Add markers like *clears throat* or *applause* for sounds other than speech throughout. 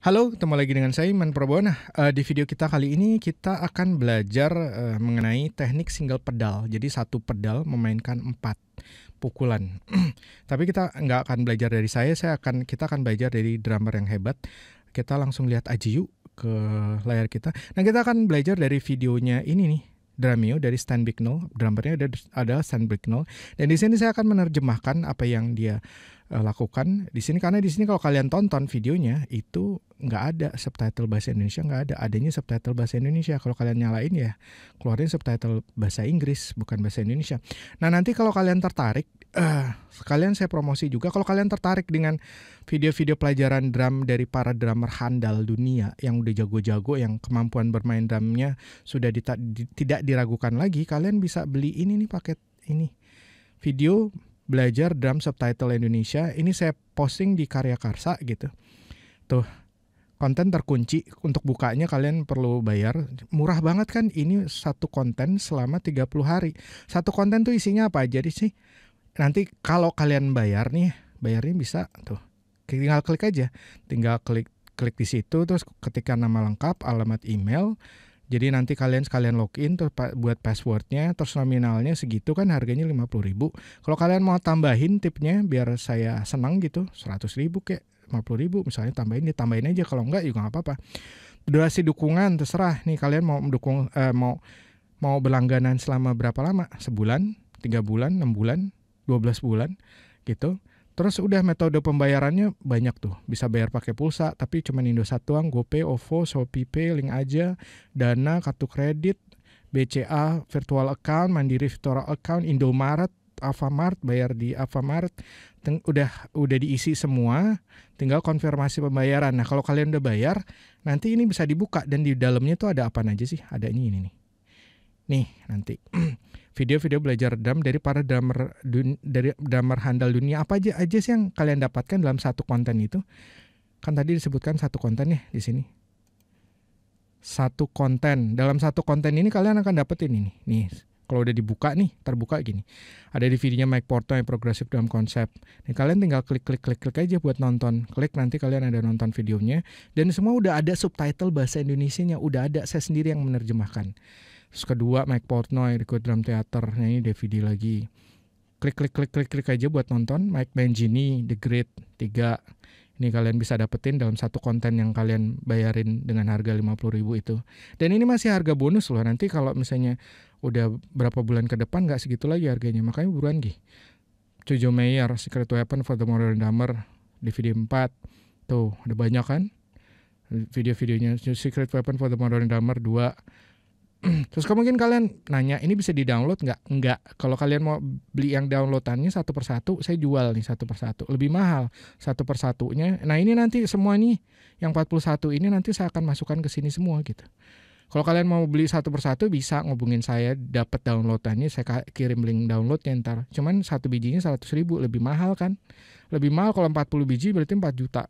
Halo, ketemu lagi dengan saya Iman Prabowo. Nah, eh, di video kita kali ini kita akan belajar eh, mengenai teknik single pedal. Jadi satu pedal memainkan empat pukulan. *clears throat* Tapi kita nggak akan belajar dari saya, saya akan kita akan belajar dari drummer yang hebat. Kita langsung lihat aja yuk ke layar kita. Nah, kita akan belajar dari videonya ini nih. Dramio dari Stan Bicknell, drummernya ada ada Stan Bicknell. Dan di sini saya akan menerjemahkan apa yang dia eh, lakukan. Di sini karena di sini kalau kalian tonton videonya itu nggak ada subtitle bahasa Indonesia nggak ada adanya subtitle bahasa Indonesia kalau kalian nyalain ya keluarin subtitle bahasa Inggris bukan bahasa Indonesia nah nanti kalau kalian tertarik uh, kalian saya promosi juga kalau kalian tertarik dengan video-video pelajaran drum dari para drummer handal dunia yang udah jago-jago yang kemampuan bermain drumnya sudah di, tidak diragukan lagi kalian bisa beli ini nih paket ini video belajar drum subtitle Indonesia ini saya posting di karya karsa gitu tuh konten terkunci untuk bukanya kalian perlu bayar murah banget kan ini satu konten selama 30 hari satu konten tuh isinya apa aja sih nanti kalau kalian bayar nih bayarnya bisa tuh tinggal klik aja tinggal klik klik di situ terus ketika nama lengkap alamat email jadi nanti kalian sekalian login terus buat passwordnya, terus nominalnya segitu kan harganya lima puluh ribu. Kalau kalian mau tambahin tipnya biar saya senang gitu, seratus ribu kayak puluh ribu misalnya tambahin ditambahin aja kalau enggak juga nggak apa-apa. Durasi dukungan terserah nih kalian mau mendukung eh, mau mau berlangganan selama berapa lama? Sebulan, tiga bulan, enam bulan, dua belas bulan gitu. Terus udah metode pembayarannya banyak tuh. Bisa bayar pakai pulsa, tapi cuma Indosat doang, GoPay, OVO, ShopeePay, Link aja, Dana, kartu kredit, BCA, virtual account, Mandiri virtual account, Indomaret, Alfamart, bayar di Alfamart, udah udah diisi semua, tinggal konfirmasi pembayaran. Nah, kalau kalian udah bayar, nanti ini bisa dibuka dan di dalamnya tuh ada apa aja sih? Adanya ini nih. Nih, nanti. *clears throat* video-video belajar drum dari para drummer dun, dari drummer handal dunia apa aja aja sih yang kalian dapatkan dalam satu konten itu? Kan tadi disebutkan satu konten ya di sini. Satu konten. Dalam satu konten ini kalian akan dapetin ini. Nih, kalau udah dibuka nih, terbuka gini. Ada di videonya Mike Porto yang progresif dalam konsep. Nih kalian tinggal klik klik klik klik aja buat nonton. Klik nanti kalian ada nonton videonya dan semua udah ada subtitle bahasa Indonesia nya udah ada saya sendiri yang menerjemahkan. Terus kedua Mike Portnoy record drum theater. Nah ini DVD lagi. Klik klik klik klik klik aja buat nonton Mike Mangini The Great 3. Ini kalian bisa dapetin dalam satu konten yang kalian bayarin dengan harga ribu itu. Dan ini masih harga bonus loh. Nanti kalau misalnya udah berapa bulan ke depan nggak segitu lagi harganya. Makanya buruan gih. Jojo Mayer, Secret Weapon for the Modern Dumber, DVD 4. Tuh, ada banyak kan? Video-videonya Secret Weapon for the Modern Dumber 2 Terus mungkin kalian nanya ini bisa di download nggak? Nggak. Kalau kalian mau beli yang downloadannya satu persatu, saya jual nih satu persatu. Lebih mahal satu persatunya. Nah ini nanti semua nih yang 41 ini nanti saya akan masukkan ke sini semua gitu. Kalau kalian mau beli satu persatu bisa ngubungin saya dapat downloadannya saya kirim link downloadnya ntar. Cuman satu bijinya 100 ribu lebih mahal kan? Lebih mahal kalau 40 biji berarti 4 juta.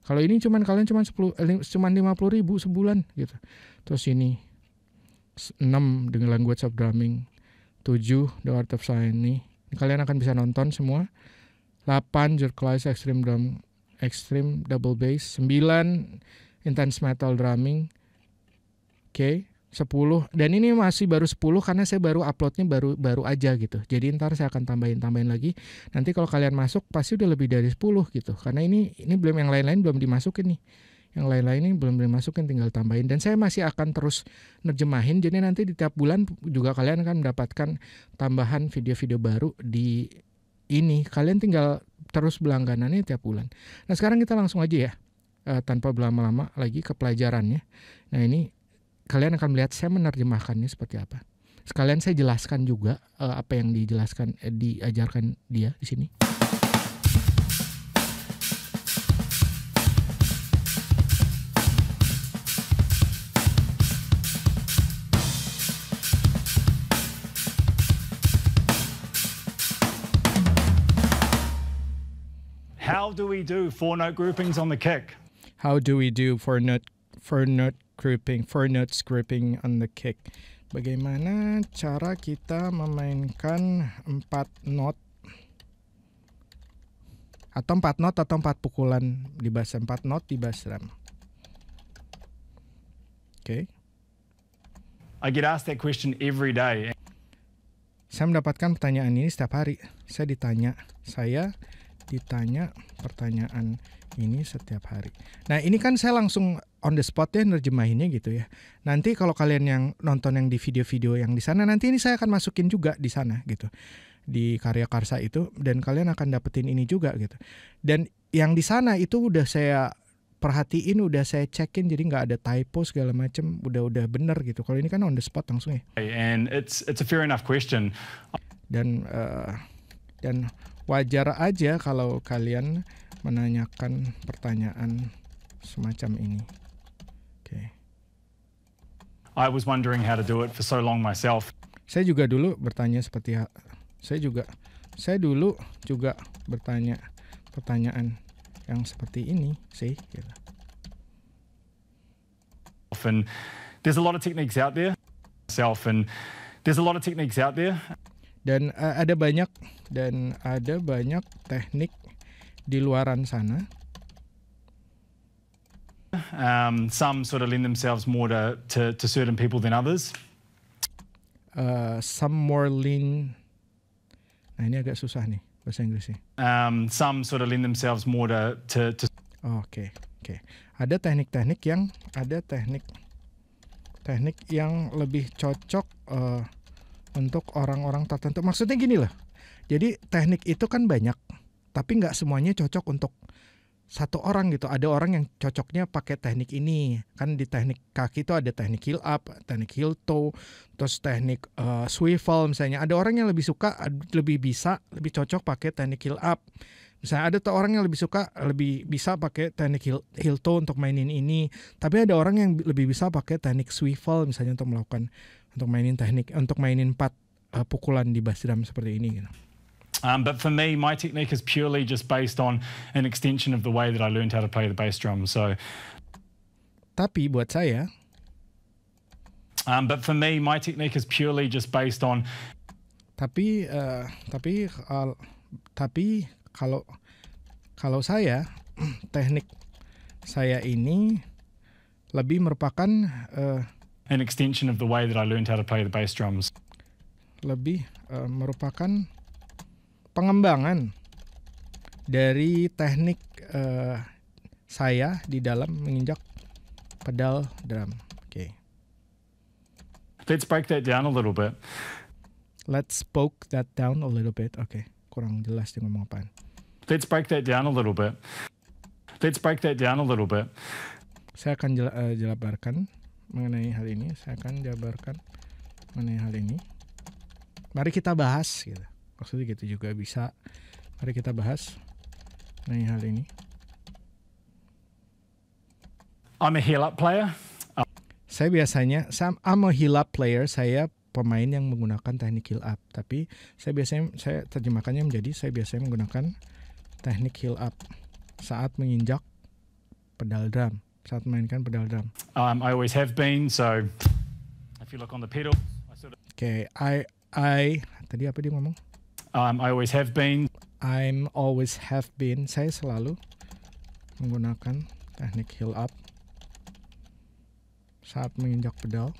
Kalau ini cuman kalian cuman 10 eh, cuman 50 ribu sebulan gitu. Terus ini 6 dengan Language of Drumming, 7 The Art of ini Kalian akan bisa nonton semua. 8 Jerklice Extreme Drum Extreme Double Bass, 9 Intense Metal Drumming. Oke, okay. 10 dan ini masih baru 10 karena saya baru uploadnya baru baru aja gitu jadi ntar saya akan tambahin tambahin lagi nanti kalau kalian masuk pasti udah lebih dari 10 gitu karena ini ini belum yang lain-lain belum dimasukin nih yang lain-lain ini belum dimasukin tinggal tambahin dan saya masih akan terus nerjemahin jadi nanti di tiap bulan juga kalian akan mendapatkan tambahan video-video baru di ini kalian tinggal terus berlangganannya tiap bulan nah sekarang kita langsung aja ya eh, tanpa berlama-lama lagi ke pelajarannya nah ini kalian akan melihat saya menerjemahkannya seperti apa sekalian saya jelaskan juga eh, apa yang dijelaskan eh, diajarkan dia di sini. How do we do four note groupings on the kick? How do we do four note four note grouping four notes grouping on the kick? Bagaimana cara kita memainkan empat not atau empat not atau empat pukulan di bass empat not di bass drum? Oke. Okay. I get asked that question every day. Saya mendapatkan pertanyaan ini setiap hari. Saya ditanya, saya ditanya pertanyaan ini setiap hari. Nah ini kan saya langsung on the spot ya nerjemahinnya gitu ya. Nanti kalau kalian yang nonton yang di video-video yang di sana nanti ini saya akan masukin juga di sana gitu di karya karsa itu dan kalian akan dapetin ini juga gitu. Dan yang di sana itu udah saya perhatiin udah saya cekin jadi nggak ada typo segala macem udah udah bener gitu kalau ini kan on the spot langsung ya and it's it's a fair enough question dan uh, dan wajar aja kalau kalian menanyakan pertanyaan semacam ini. Oke. Okay. I was wondering how to do it for so long myself. Saya juga dulu bertanya seperti saya juga saya dulu juga bertanya pertanyaan yang seperti ini sih gitu. Often there's a lot of techniques out there. Self and there's a lot of techniques out there dan uh, ada banyak dan ada banyak teknik di luaran sana. Um, some sort of lend themselves more to, to, to certain people than others. Uh, some more lean. Nah ini agak susah nih bahasa Inggrisnya. Um, some sort of lend themselves more to to. to... Oh, oke, okay, oke. Okay. Ada teknik-teknik yang ada teknik teknik yang lebih cocok. Uh, untuk orang-orang tertentu. Maksudnya gini loh. Jadi teknik itu kan banyak, tapi nggak semuanya cocok untuk satu orang gitu. Ada orang yang cocoknya pakai teknik ini. Kan di teknik kaki itu ada teknik heel up, teknik heel toe, terus teknik uh, swivel misalnya. Ada orang yang lebih suka, lebih bisa, lebih cocok pakai teknik heel up. Misalnya ada tuh orang yang lebih suka lebih bisa pakai teknik heel, heel toe untuk mainin ini, tapi ada orang yang lebih bisa pakai teknik swivel misalnya untuk melakukan untuk mainin teknik untuk mainin empat uh, eh, pukulan di bass drum seperti ini gitu. Um, but for me, my technique is purely just based on an extension of the way that I learned how to play the bass drum. So, tapi buat saya, um, but for me, my technique is purely just based on. Tapi, uh, tapi, uh, tapi kalau kalau saya *clears throat* teknik saya ini lebih merupakan uh, an extension of the way that I learned how to play the bass drums. Lebih uh, merupakan pengembangan dari teknik uh, saya di dalam menginjak pedal drum. Oke. Okay. Let's break that down a little bit. Let's poke that down a little bit. Oke. Okay kurang jelas dia ngomong apaan. Let's break that down a little bit. Let's break that down a little bit. Saya akan jel uh, eh, jelabarkan mengenai hal ini. Saya akan jabarkan mengenai hal ini. Mari kita bahas gitu. Maksudnya gitu juga bisa. Mari kita bahas mengenai hal ini. I'm a heel up player. Saya biasanya, I'm a heel up player. Saya pemain yang menggunakan teknik heal up tapi saya biasanya saya terjemahkannya menjadi saya biasanya menggunakan teknik heal up saat menginjak pedal drum saat memainkan pedal drum um, I always have been so if you look on the pedal I sort of... okay I I tadi apa dia ngomong um, I always have been I'm always have been saya selalu menggunakan teknik heal up saat menginjak pedal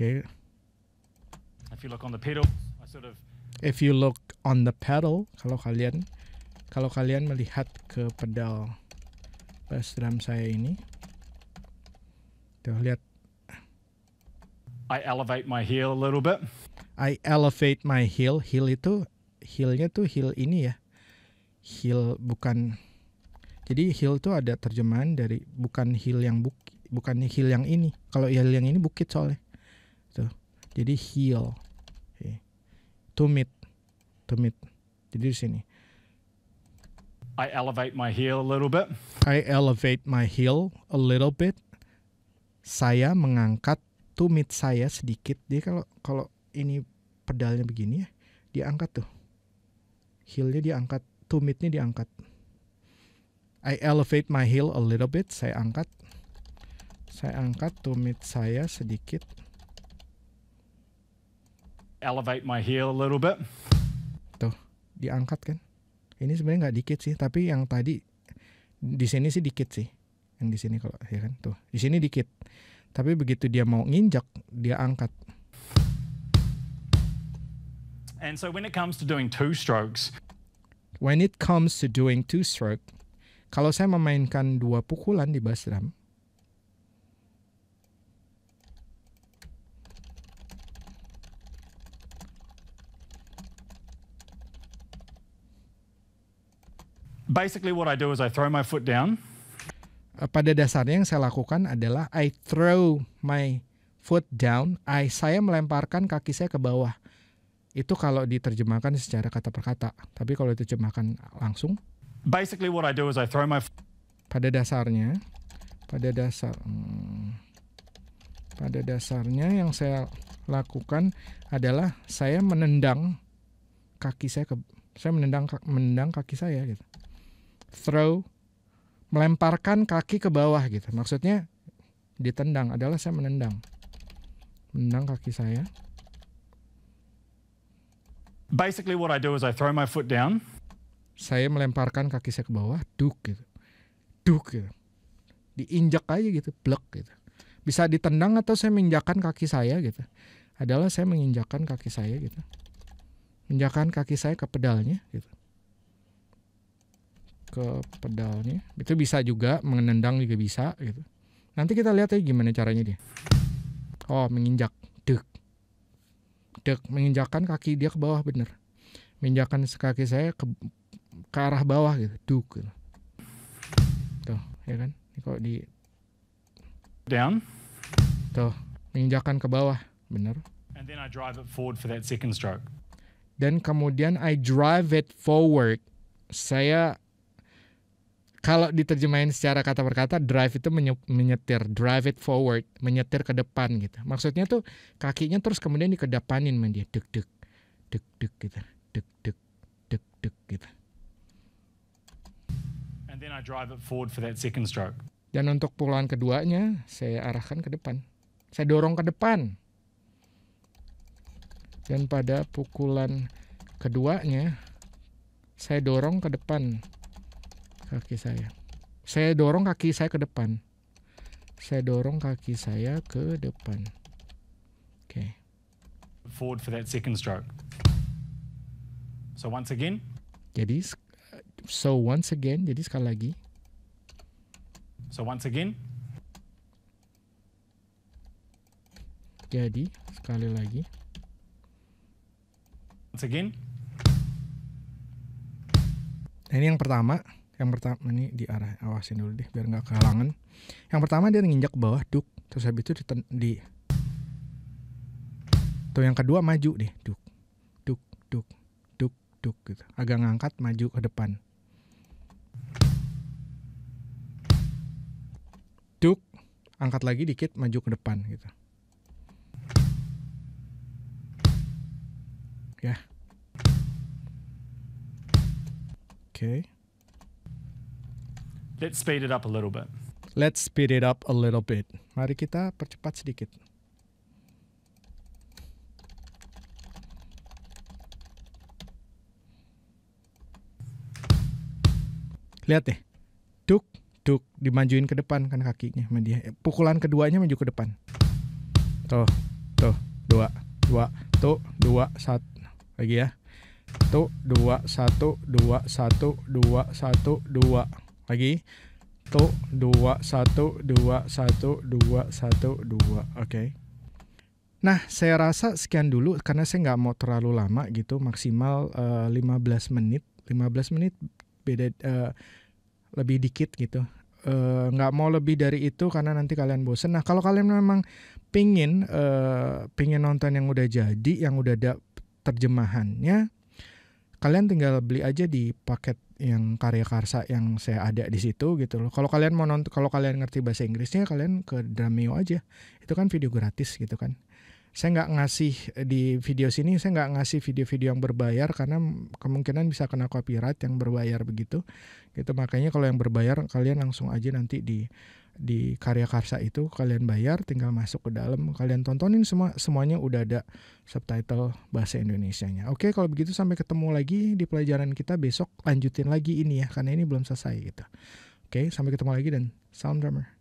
Okay. If you look on the pedal, I sort of If you look on the pedal, kalau kalian kalau kalian melihat ke pedal bass drum saya ini. Tuh lihat. I elevate my heel a little bit. I elevate my heel. Heel itu heelnya tuh heel ini ya. Heel bukan jadi heel tuh ada terjemahan dari bukan heel yang buk, bukan heel yang ini. Kalau heel yang ini bukit soalnya. Jadi heel. Okay. To meet. To meet. Jadi di sini. I elevate my heel a little bit. I elevate my heel a little bit. Saya mengangkat tumit saya sedikit. Dia kalau kalau ini pedalnya begini ya, dia angkat tuh. Heelnya diangkat, tumitnya diangkat. I elevate my heel a little bit. Saya angkat. Saya angkat tumit saya sedikit elevate my heel a little bit. Tuh, diangkat kan? Ini sebenarnya nggak dikit sih, tapi yang tadi di sini sih dikit sih. Yang di sini kalau ya kan tuh, di sini dikit. Tapi begitu dia mau nginjak, dia angkat. And so when it comes to doing two strokes, when it comes to doing two stroke, kalau saya memainkan dua pukulan di bass drum, basically what I do is I throw my foot down. Eh, pada dasarnya yang saya lakukan adalah I throw my foot down. I saya melemparkan kaki saya ke bawah. Itu kalau diterjemahkan secara kata per kata. Tapi kalau diterjemahkan langsung. Basically what I do is I throw my pada dasarnya pada dasar hmm, pada dasarnya yang saya lakukan adalah saya menendang kaki saya ke saya menendang menendang kaki saya gitu throw melemparkan kaki ke bawah gitu. Maksudnya ditendang adalah saya menendang. Menendang kaki saya. Basically what I do is I throw my foot down. Saya melemparkan kaki saya ke bawah, duk gitu. Duk gitu. Diinjak aja gitu, blek gitu. Bisa ditendang atau saya menginjakan kaki saya gitu. Adalah saya menginjakan kaki saya gitu. Menjakan kaki saya ke pedalnya gitu ke pedalnya itu bisa juga menendang juga bisa gitu nanti kita lihat ya gimana caranya dia oh menginjak dek dek menginjakkan kaki dia ke bawah bener menginjakkan kaki saya ke ke arah bawah gitu duk gitu. tuh ya kan ini kok di down tuh menginjakkan ke bawah bener and then I drive it forward for that second stroke dan kemudian I drive it forward saya kalau diterjemahin secara kata per kata drive itu menyetir drive it forward menyetir ke depan gitu maksudnya tuh kakinya terus kemudian dikedepanin main dia deg deg deg deg gitu deg deg deg deg gitu and then I drive it forward for that second stroke dan untuk pukulan keduanya saya arahkan ke depan saya dorong ke depan dan pada pukulan keduanya saya dorong ke depan kaki saya. Saya dorong kaki saya ke depan. Saya dorong kaki saya ke depan. Oke. Okay. Forward for that second stroke. So once again. Jadi so once again, jadi sekali lagi. So once again. Jadi sekali lagi. Once again. Nah, ini yang pertama yang pertama ini di arah awasin dulu deh biar nggak kehalangan yang pertama dia nginjak bawah duk terus habis itu di, di tuh yang kedua maju deh duk duk duk duk duk gitu agak ngangkat maju ke depan duk angkat lagi dikit maju ke depan gitu ya oke okay. Let's speed it up a little bit. Let's speed it up a little bit. Mari kita percepat sedikit. Lihat deh. Duk, duk, dimajuin ke depan kan kakinya media. Eh, pukulan keduanya maju ke depan. Tuh, tuh, dua, dua, tuh, dua, satu. Lagi ya. Tuh, dua, satu, dua, satu, dua, satu, dua. Lagi. Tuh, dua, satu, dua, satu, dua, satu, dua. Oke. Okay. Nah, saya rasa sekian dulu karena saya nggak mau terlalu lama gitu, maksimal uh, belas menit. 15 menit beda uh, lebih dikit gitu. Eh, nggak uh, mau lebih dari itu karena nanti kalian bosen. Nah, kalau kalian memang pingin uh, pingin nonton yang udah jadi, yang udah ada terjemahannya, kalian tinggal beli aja di paket yang karya karsa yang saya ada di situ gitu loh. Kalau kalian mau nonton, kalau kalian ngerti bahasa Inggrisnya, kalian ke Dramio aja. Itu kan video gratis gitu kan. Saya nggak ngasih di video sini, saya nggak ngasih video-video yang berbayar karena kemungkinan bisa kena copyright yang berbayar begitu. Itu makanya kalau yang berbayar kalian langsung aja nanti di di karya karsa itu kalian bayar tinggal masuk ke dalam kalian tontonin semua semuanya udah ada subtitle bahasa Indonesia nya oke kalau begitu sampai ketemu lagi di pelajaran kita besok lanjutin lagi ini ya karena ini belum selesai gitu oke sampai ketemu lagi dan salam drummer